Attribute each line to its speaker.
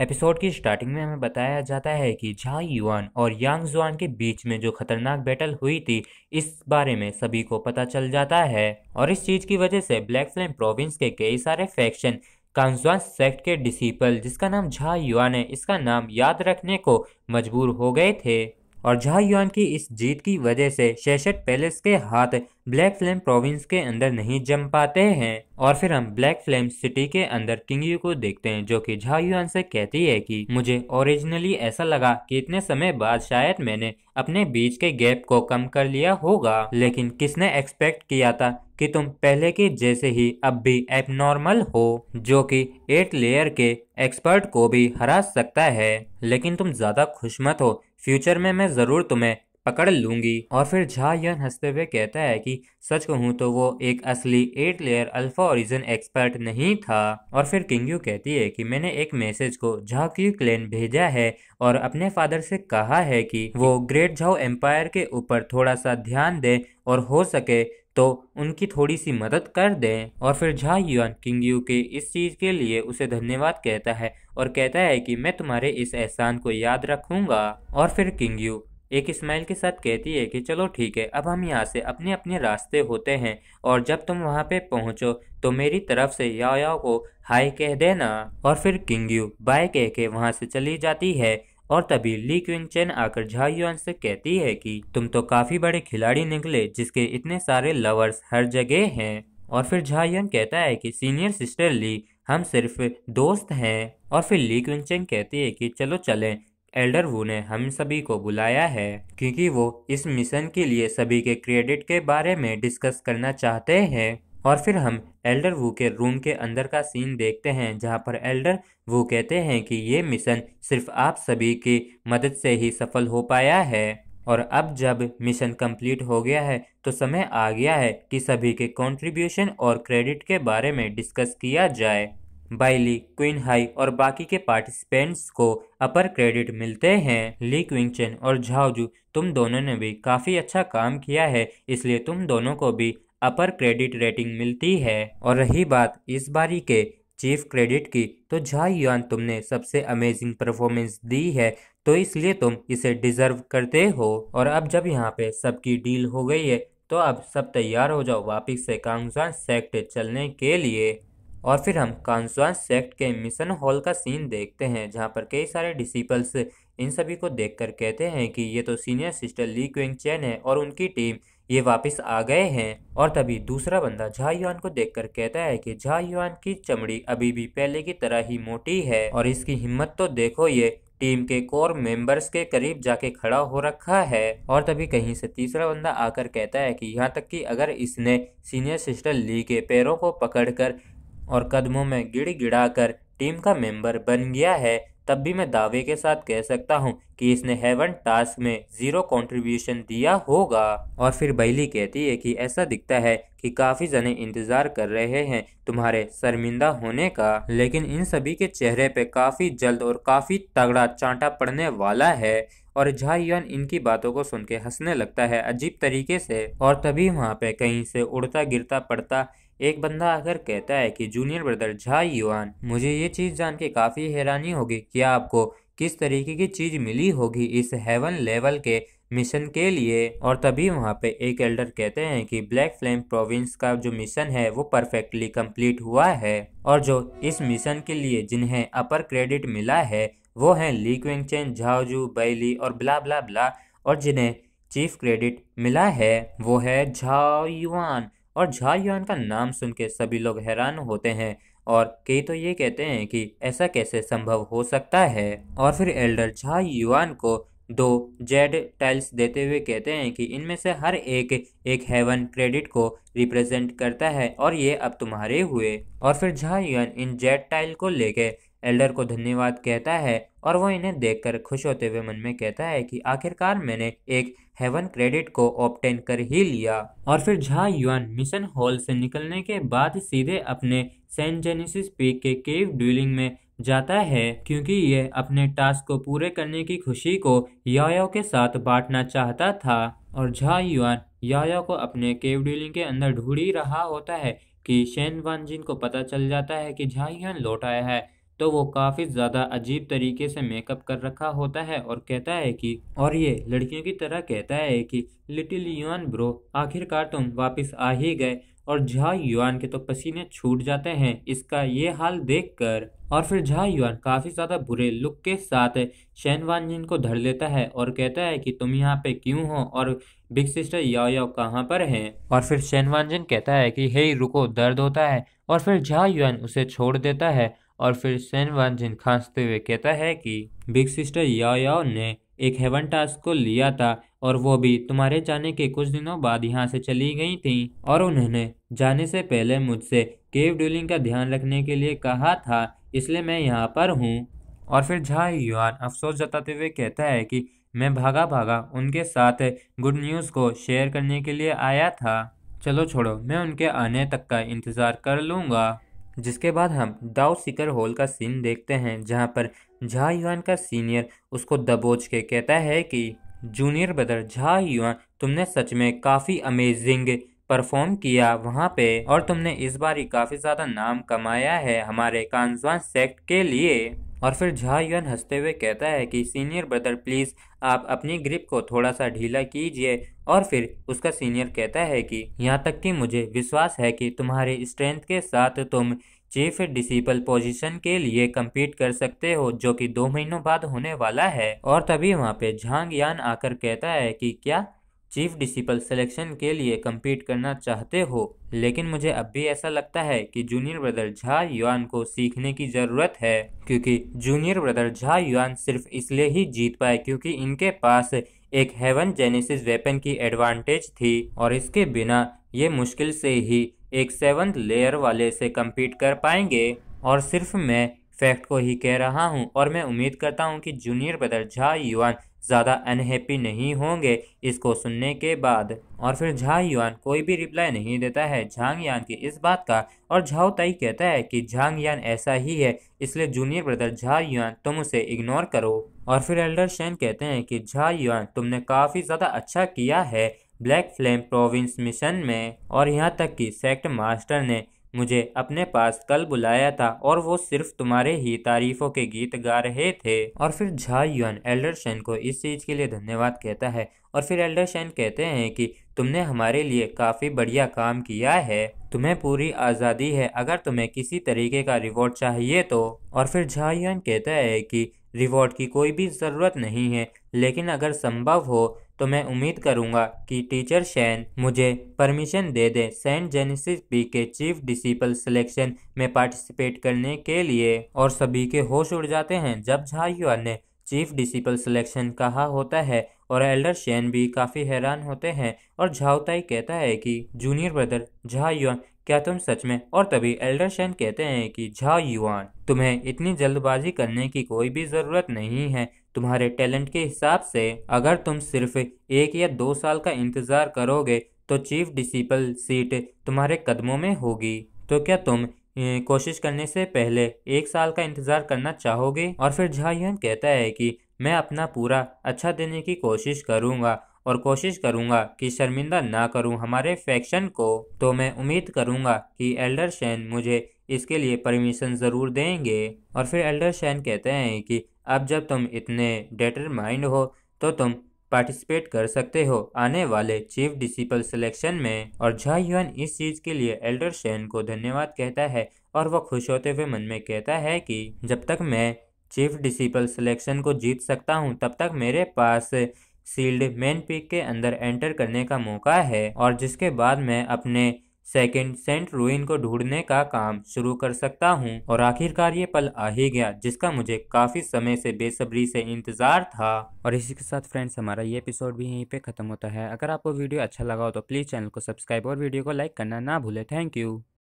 Speaker 1: episode की starting में हमें बताया जाता है कि झा युआन और यांग जुआन के बीच में जो खतरनाक बैटल हुई थी इस बारे में सभी को पता चल जाता है और इस चीज की वजह से ब्लैक फ्लेम प्रोविंस के कई सारे फैक्शन कांजुआन सेक्ट के डिसिपल जिसका नाम झा युआन है इसका नाम याद रखने को मजबूर हो गए थे और झा युआन की इस जीत की वजह से शेषट पैलेस के हाथ ब्लैक फ्लेम प्रोविंस के अंदर नहीं जम पाते हैं और फिर हम ब्लैक फ्लेम सिटी के अंदर यू को देखते हैं जो कि झा युआन से कहती है कि मुझे ओरिजिनली ऐसा लगा कि इतने समय बाद शायद मैंने अपने बीच के गैप को कम कर लिया होगा लेकिन किसने एक्सपेक्ट किया था कि तुम पहले के जैसे ही अब भी एबनॉर्मल हो जो कि एट लेयर के एक्सपर्ट को भी हरा सकता है लेकिन तुम ज्यादा खुश मत हो फ्यूचर में मैं ज़रूर तुम्हें पकड़ लूंगी और फिर झा यन हंसते हुए कहता है कि सच कहूँ तो वो एक असली eight layer alpha origin expert नहीं था और फिर किंगयू कहती है कि मैंने एक मैसेज को झा क्यू क्लेन भेजा है और अपने फादर से कहा है कि वो ग्रेट झाओ एम्पायर के ऊपर थोड़ा सा ध्यान दे और हो सके तो उनकी थोड़ी सी मदद कर दें और फिर झा युआन किंग यू के इस चीज़ के लिए उसे धन्यवाद कहता है और कहता है कि मैं तुम्हारे इस एहसान को याद रखूंगा और फिर किंग यू एक स्माइल के साथ कहती है कि चलो ठीक है अब हम यहाँ से अपने अपने रास्ते होते हैं और जब तुम वहाँ पे पहुँचो तो मेरी तरफ से याओ को हाय कह देना और फिर किंग यू बाय कह के वहाँ से चली जाती है और तभी ली क्विन चेन आकर युआन से कहती है कि तुम तो काफी बड़े खिलाड़ी निकले जिसके इतने सारे लवर्स हर जगह हैं और फिर झायुआन कहता है कि सीनियर सिस्टर ली हम सिर्फ दोस्त हैं और फिर ली क्विंचन चेन कहती है कि चलो चलें एल्डर वू ने हम सभी को बुलाया है क्योंकि वो इस मिशन के लिए सभी के क्रेडिट के बारे में डिस्कस करना चाहते हैं और फिर हम एल्डर वू के रूम के अंदर का सीन देखते हैं जहां पर एल्डर वू कहते हैं कि ये मिशन सिर्फ आप सभी की मदद से ही सफल हो पाया है और अब जब मिशन कंप्लीट हो गया है तो समय आ गया है कि सभी के कंट्रीब्यूशन और क्रेडिट के बारे में डिस्कस किया जाए बाइली क्वीन हाई और बाकी के पार्टिसिपेंट्स को अपर क्रेडिट मिलते हैं ली क्विंगचेन और झाओजू तुम दोनों ने भी काफ़ी अच्छा काम किया है इसलिए तुम दोनों को भी अपर क्रेडिट रेटिंग मिलती है और रही बात इस बारी के चीफ क्रेडिट की तो झा युआन तुमने सबसे अमेजिंग परफॉर्मेंस दी है तो इसलिए तुम इसे डिजर्व करते हो और अब जब यहाँ पे सबकी डील हो गई है तो अब सब तैयार हो जाओ वापिस से कांगजान सेक्ट चलने के लिए और फिर हम कांगजान सेक्ट के मिशन हॉल का सीन देखते हैं जहाँ पर कई सारे डिसिपल्स इन सभी को देखकर कहते हैं कि ये तो senior sister Li Qing Chen है और उनकी टीम ये वापस आ गए हैं और तभी दूसरा बंदा झा युआन को देखकर कहता है कि झा युआन की चमड़ी अभी भी पहले की तरह ही मोटी है और इसकी हिम्मत तो देखो ये टीम के कोर मेंबर्स के करीब जाके खड़ा हो रखा है और तभी कहीं से तीसरा बंदा आकर कहता है कि यहाँ तक कि अगर इसने सीनियर सिस्टर ली के पैरों को पकड़कर और कदमों में गिड़ गिड़ा कर टीम का मेंबर बन गया है तब भी मैं दावे के साथ कह सकता हूँ कि इसने हेवन टास्क में जीरो कंट्रीब्यूशन दिया होगा और फिर बैली कहती है कि ऐसा दिखता है कि काफी जने इंतजार कर रहे हैं तुम्हारे शर्मिंदा होने का लेकिन इन सभी के चेहरे पे काफी जल्द और काफी तगड़ा चांटा पड़ने वाला है और झाइन इनकी बातों को सुन के हंसने लगता है अजीब तरीके से और तभी वहाँ पे कहीं से उड़ता गिरता पड़ता एक बंदा अगर कहता है कि जूनियर ब्रदर झा युआन मुझे ये चीज़ जान के काफ़ी हैरानी होगी कि आपको किस तरीके की चीज़ मिली होगी इस हेवन लेवल के मिशन के लिए और तभी वहाँ पे एक एल्डर कहते हैं कि ब्लैक फ्लेम प्रोविंस का जो मिशन है वो परफेक्टली कंप्लीट हुआ है और जो इस मिशन के लिए जिन्हें अपर क्रेडिट मिला है वो हैं ली क्विंग चेन झाओजू बैली और ब्ला ब्ला ब्ला और जिन्हें चीफ क्रेडिट मिला है वो है झाओ युआन और युआन का नाम सुन के सभी लोग हैरान होते हैं और कई तो ये कहते हैं कि ऐसा कैसे संभव हो सकता है और फिर एल्डर झा युआन को दो जेड टाइल्स देते हुए कहते हैं कि इनमें से हर एक एक हेवन क्रेडिट को रिप्रेजेंट करता है और ये अब तुम्हारे हुए और फिर झा युआन इन जेड टाइल को लेके एल्डर को धन्यवाद कहता है और वो इन्हें देखकर खुश होते हुए मन में कहता है कि आखिरकार मैंने एक हेवन क्रेडिट को ऑप्टेन कर ही लिया और फिर झा युआन मिशन हॉल से निकलने के बाद सीधे अपने सेंट जेनेसिस पीक के केव ड्यूलिंग में जाता है क्योंकि यह अपने टास्क को पूरे करने की खुशी को यायो के साथ बांटना चाहता था और झा युआन यायो को अपने केव ड्यूलिंग के अंदर ढूंढ ही रहा होता है कि शेन वन जिन को पता चल जाता है कि झा युआन लौट आया है तो वो काफ़ी ज़्यादा अजीब तरीके से मेकअप कर रखा होता है और कहता है कि और ये लड़कियों की तरह कहता है कि लिटिल युआन ब्रो आखिरकार तुम वापस आ ही गए और झा युआन के तो पसीने छूट जाते हैं इसका ये हाल देखकर और फिर झा युआन काफ़ी ज़्यादा बुरे लुक के साथ शैनवान जिन को धर लेता है और कहता है कि तुम यहाँ पे क्यों हो और बिग सिस्टर याओ याओ कहाँ पर हैं और फिर शैनवान जिन कहता है कि हे रुको दर्द होता है और फिर झा युआन उसे छोड़ देता है और फिर सेन वन जिन खांसते हुए कहता है कि बिग सिस्टर याओ याओ ने एक हेवन टास्क को लिया था और वो भी तुम्हारे जाने के कुछ दिनों बाद यहाँ से चली गई थी और उन्होंने जाने से पहले मुझसे केव ड्यूलिंग का ध्यान रखने के लिए कहा था इसलिए मैं यहाँ पर हूँ और फिर झा युआन अफसोस जताते हुए कहता है कि मैं भागा भागा उनके साथ गुड न्यूज़ को शेयर करने के लिए आया था चलो छोड़ो मैं उनके आने तक का इंतज़ार कर लूँगा जिसके बाद हम दाव सिकर होल का सीन देखते हैं जहाँ पर झा युआन का सीनियर उसको दबोच के कहता है कि जूनियर ब्रदर झा युआन तुमने सच में काफ़ी अमेजिंग परफॉर्म किया वहाँ पे और तुमने इस बार ही काफ़ी ज़्यादा नाम कमाया है हमारे कानसवान सेक्ट के लिए और फिर झा युन हंसते हुए कहता है कि सीनियर ब्रदर प्लीज़ आप अपनी ग्रिप को थोड़ा सा ढीला कीजिए और फिर उसका सीनियर कहता है कि यहाँ तक कि मुझे विश्वास है कि तुम्हारे स्ट्रेंथ के साथ तुम चीफ डिसिपल पोजीशन के लिए कम्पीट कर सकते हो जो कि दो महीनों बाद होने वाला है और तभी वहाँ पे झांग यान आकर कहता है कि क्या चीफ डिसिपल सिलेक्शन के लिए कम्पीट करना चाहते हो लेकिन मुझे अब भी ऐसा लगता है कि जूनियर ब्रदर झा युआन को सीखने की ज़रूरत है क्योंकि जूनियर ब्रदर झा युआन सिर्फ इसलिए ही जीत पाए क्योंकि इनके पास एक हेवन जेनेसिस वेपन की एडवांटेज थी और इसके बिना ये मुश्किल से ही एक सेवन लेयर वाले से कम्पीट कर पाएंगे और सिर्फ मैं फैक्ट को ही कह रहा हूँ और मैं उम्मीद करता हूँ कि जूनियर ब्रदर झा युआन ज़्यादा अनहैप्पी नहीं होंगे इसको सुनने के बाद और फिर झा युआन कोई भी रिप्लाई नहीं देता है झांग यान की इस बात का और झाओ ताई कहता है कि झांग यान ऐसा ही है इसलिए जूनियर ब्रदर झा युआन तुम उसे इग्नोर करो और फिर एल्डर शैन कहते हैं कि झा युआन तुमने काफ़ी ज़्यादा अच्छा किया है ब्लैक फ्लेम प्रोविंस मिशन में और यहाँ तक कि सेक्ट मास्टर ने मुझे अपने पास कल बुलाया था और वो सिर्फ तुम्हारे ही तारीफों के गीत गा रहे थे और फिर झा युन एल्डर को इस चीज़ के लिए धन्यवाद कहता है और फिर एल्डर कहते हैं कि तुमने हमारे लिए काफ़ी बढ़िया काम किया है तुम्हें पूरी आज़ादी है अगर तुम्हें किसी तरीके का रिवॉर्ड चाहिए तो और फिर झा युन कहता है कि रिवॉर्ड की कोई भी ज़रूरत नहीं है लेकिन अगर संभव हो तो मैं उम्मीद करूंगा कि टीचर शैन मुझे परमिशन दे दे सेंट जेनेसिस बी के चीफ डिसिपल सिलेक्शन में पार्टिसिपेट करने के लिए और सभी के होश उड़ जाते हैं जब झायुआन ने चीफ डिसिपल सिलेक्शन कहा होता है और एल्डर शैन भी काफ़ी हैरान होते हैं और झाउताई कहता है कि जूनियर ब्रदर झा युआन क्या तुम सच में और तभी एल्डर शैन कहते हैं कि झा युआन तुम्हें इतनी जल्दबाजी करने की कोई भी ज़रूरत नहीं है तुम्हारे टैलेंट के हिसाब से अगर तुम सिर्फ एक या दो साल का इंतज़ार करोगे तो चीफ डिसिपल सीट तुम्हारे कदमों में होगी तो क्या तुम कोशिश करने से पहले एक साल का इंतज़ार करना चाहोगे और फिर झायन कहता है कि मैं अपना पूरा अच्छा देने की कोशिश करूँगा और कोशिश करूँगा कि शर्मिंदा ना करूँ हमारे फैक्शन को तो मैं उम्मीद करूँगा कि एल्डर शैन मुझे इसके लिए परमिशन ज़रूर देंगे और फिर एल्डर शैन कहते हैं कि अब जब तुम इतने डेटर माइंड हो तो तुम पार्टिसिपेट कर सकते हो आने वाले चीफ डिसिपल सिलेक्शन में और यून इस चीज़ के लिए एल्डर शैन को धन्यवाद कहता है और वह खुश होते हुए मन में कहता है कि जब तक मैं चीफ डिसिपल सिलेक्शन को जीत सकता हूँ तब तक मेरे पास सील्ड मेन पिक के अंदर एंटर करने का मौका है और जिसके बाद मैं अपने सेकंड सेंट रूइन को ढूंढने का काम शुरू कर सकता हूँ और आखिरकार ये पल आ ही गया जिसका मुझे काफी समय से बेसब्री से इंतजार था और इसी के साथ फ्रेंड्स हमारा ये एपिसोड भी यहीं पे खत्म होता है अगर आपको वीडियो अच्छा लगा हो तो प्लीज चैनल को सब्सक्राइब और वीडियो को लाइक करना ना भूले थैंक यू